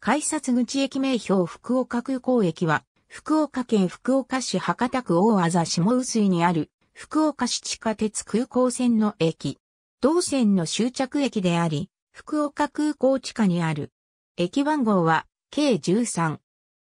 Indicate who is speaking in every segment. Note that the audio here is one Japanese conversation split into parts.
Speaker 1: 改札口駅名標福岡空港駅は、福岡県福岡市博多区大字下臼井にある、福岡市地下鉄空港線の駅。同線の終着駅であり、福岡空港地下にある。駅番号は、計13。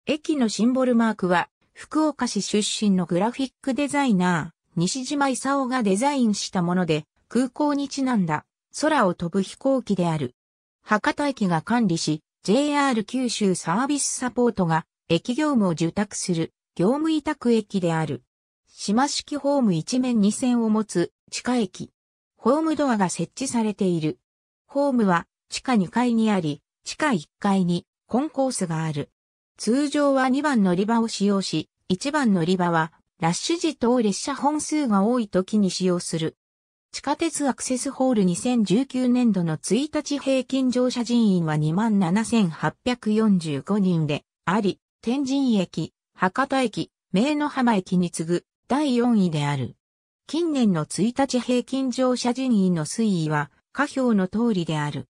Speaker 1: 駅のシンボルマークは、福岡市出身のグラフィックデザイナー、西島勲がデザインしたもので、空港にちなんだ、空を飛ぶ飛行機である。博多駅が管理し、JR 九州サービスサポートが駅業務を受託する業務委託駅である。島式ホーム一面二線を持つ地下駅。ホームドアが設置されている。ホームは地下2階にあり、地下1階にコンコースがある。通常は2番乗り場を使用し、1番乗り場はラッシュ時等列車本数が多い時に使用する。地下鉄アクセスホール2019年度の1日平均乗車人員は27,845人であり、天神駅、博多駅、名の浜駅に次ぐ第4位である。近年の1日平均乗車人員の推移は下表の通りである。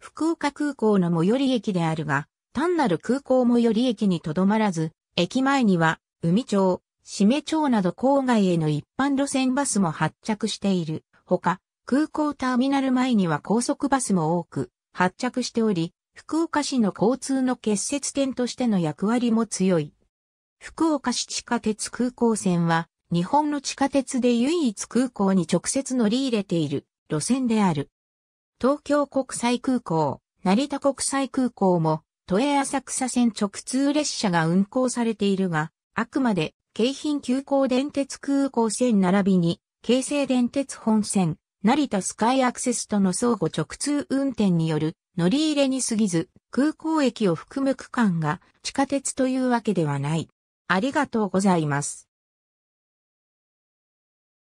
Speaker 1: 福岡空港の最寄り駅であるが、単なる空港最寄り駅にとどまらず、駅前には、海町、締め町など郊外への一般路線バスも発着している。ほか、空港ターミナル前には高速バスも多く発着しており、福岡市の交通の結節点としての役割も強い。福岡市地下鉄空港線は、日本の地下鉄で唯一空港に直接乗り入れている路線である。東京国際空港、成田国際空港も、都営浅草線直通列車が運行されているが、あくまで京浜急行電鉄空港線並びに京成電鉄本線、成田スカイアクセスとの相互直通運転による乗り入れに過ぎず、空港駅を含む区間が地下鉄というわけではない。ありがとうございます。